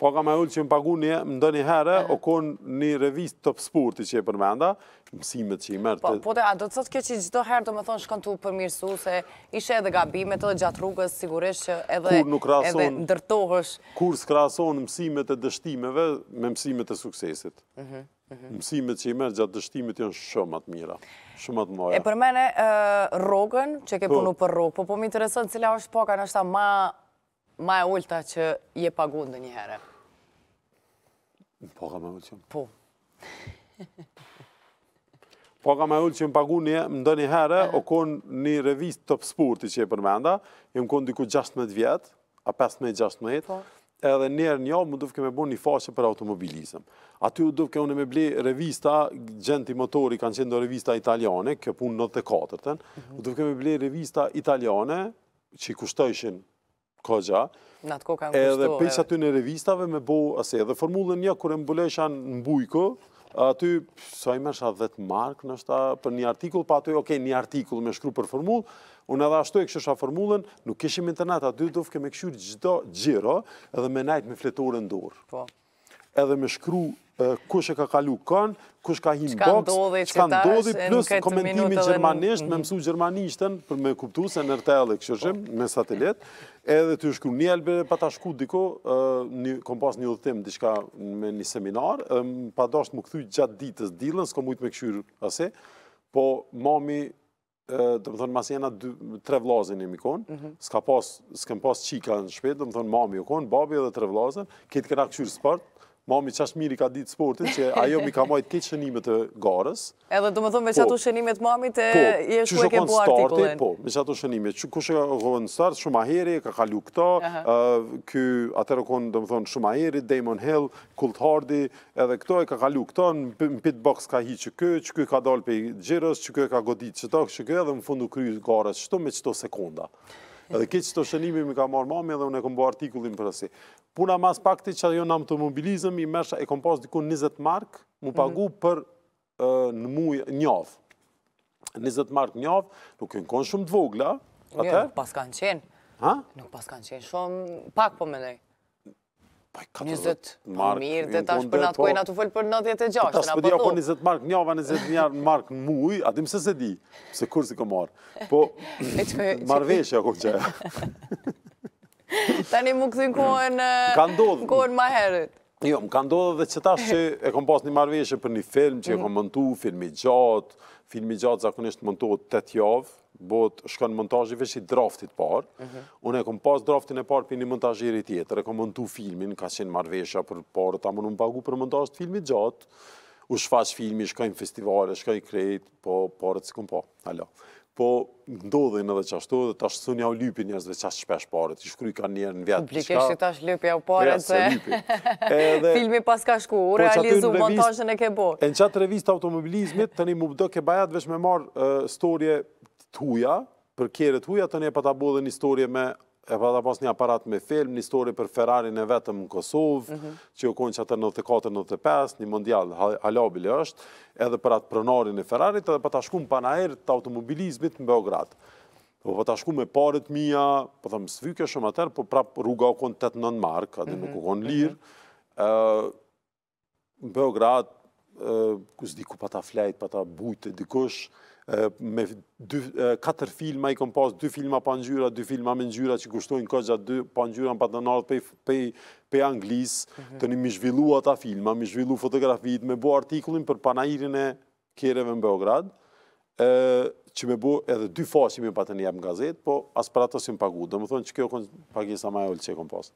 po ka me ullë që më pagu një herë, o mhm. konë një revist të sporti që e përmenda, mësimet që i mërë po, të... Po, a do të sotë kjo që gjithë të herë do me thonë shkën të përmirësu, se ishe edhe gabimet edhe gjatë rrugës, sigurisht që edhe ndërtohësh... Kur së krason mësimet e dështimeve me mësimet e suksesit. Mhm, mhm. Mësimet që i mërë gjatë dështimit janë shumë atë mira, shumë atë mëja. E për mene, që ke po. punu për rogë, po po më interesën cila është poka në ta ma e ulta që je pagundë njëherë. Po kam evolucion. Po. po kam pagu një, ndë një herë, o konë një revist top sporti që e përmenda, jem konë diku 16 vjetë, a 15-16, po. edhe njerë një, më duke me bo një faqe për automobilizëm. Aty u duke unë me ble revista, gjenti motori kanë qenë do revista italiane, kjo punë në të katërten, mhm. u duke me ble revista italiane, që i kushtojshin kogja. Në atë kohë kanë kushtuar. Edhe pejtë aty në revistave me bo, ase edhe formullën një, kërë e mbulesha në bujko, aty sa i mërësha 10 markë në shta për një artikull, pa aty, okay, një artikull me shkru për formullë, unë edhe ashtu e kështë shka formullën, nuk kishim internet, aty dofë me e këshurë gjithë gjithë, edhe me najtë me fletore ndorë. po edhe me shkru kush e ka kalu kanë, kush ka him box, që ka ndodhi, plus komendimi gjermanisht, me mësu gjermanishtën, për me kuptu se në rëtaj dhe këshëshim, me satelit, edhe të shkru një elbër, pa ta shku diko, kom pas një dhëtim, diska me një seminar, pa da është më këthy gjatë ditës dilën, s'ko mujtë me këshyrë ase, po mami, dhe më thonë, mas jena tre vlazin e mikon, konë, mhm. s'ka pas, s'kem pas qika në shpetë, dhe më thonë, mami jo konë, babi edhe tre vlazin, këtë këna sport, Mami qash miri ka ditë sportin, që ajo mi ka majtë këtë shënimet e garës. Edhe do më thonë me që ato po. shënimet mami të jeshtu e po, kebo artikullin. Po, me që ato shënimet. Kush e kohën start, shumë aheri, ka kalu këta. Ky atërë kohën, do më thonë, shumë aheri, Damon Hill, Kult Hardy, edhe këto e ka kalu këta, në pitbox ka hi që kë, që kë ka dalë pe gjirës, që kë ka godit që ta, që kë edhe më fundu kry garës, që me që to Edhe këtë që të shënimi më ka marrë mami edhe unë e këmbo artikullin për asi. Puna mas pak të që ajo në automobilizëm i mersha, e këmpo së dikun 20 mark, mu pagu mhm. për në muj njavë. 20 mark njavë, nuk e në konë shumë të vogla. Jo, nuk pas kanë qenë. Nuk pas kanë qenë shumë, pak po me nejë. 20 mark, po mirë dhe tash për natë po. kojnë atë u fëllë për 96, në apë do. Ta shpëdi 20 mark njava, 20 mjarë në mark në muj, atë imëse se di, se kur si ko marë. Po, marveshe ako që e. Ta një më këthin kohen maherë. Jo, më ka ndodhë dhe që tash që e kom pas një marveshe për një film që e mhm. kom mëntu, filmi gjatë, filmi gjatë zakonisht mëntu të të tjavë, bot shkon montazhi vesh i draftit parë, mhm. Unë e kam pas draftin e parë për një montazhier i tjetër. E kom mëntu filmin, ka qenë marrveshja për parë, ta më pagu për montazh të filmit gjatë. U shfaq filmi, shkojmë festivale, shkoj krejt, po parët kom pa. Po. Alo po ndodhin edhe qashtu, dhe tash ja u lypi njerëzve qash shpesh pare, të shkruj ka njerë në vjetë. Publikisht tash lypi au pare, dhe filmi pas ka shku, u po realizu montajën e ke bo. Në qatë revist automobilizmit, të një më bdo ke bajat vesh me marë storje të huja, për kjerët huja, të një pa ta bodhe një storje me E pa da pas një aparat me film, një histori për Ferrari në vetëm në Kosovë, mhm. që u konë që të 94-95, një mondial halabili është, edhe për atë prënari në Ferrari, edhe për të ashku në panaerë të automobilizmit në Beograd. Po të shku me parët mija, po thëmë së vyke shumë atër, po prapë rruga u konë 89 mark, adi mhm, nuk u konë mhm, lirë, në Beograd kusë di ku pa ta flejt, pa ta bujt e dikush, me dy, katër filma i kom pas, dy filma pa njyra, dy filma me njyra që kushtojnë këgja, dy pa njyra në patënarët pe, pe, pe Anglis, mhm. të një mi zhvillu ata filma, mi zhvillu fotografit, me bo artikullin për panajirin e kjereve në Beograd, që me bo edhe dy fasim i patën jep në gazetë, po as për ato si pagu, dhe më thonë që kjo kon, pagisa ma e olë që e kom pas.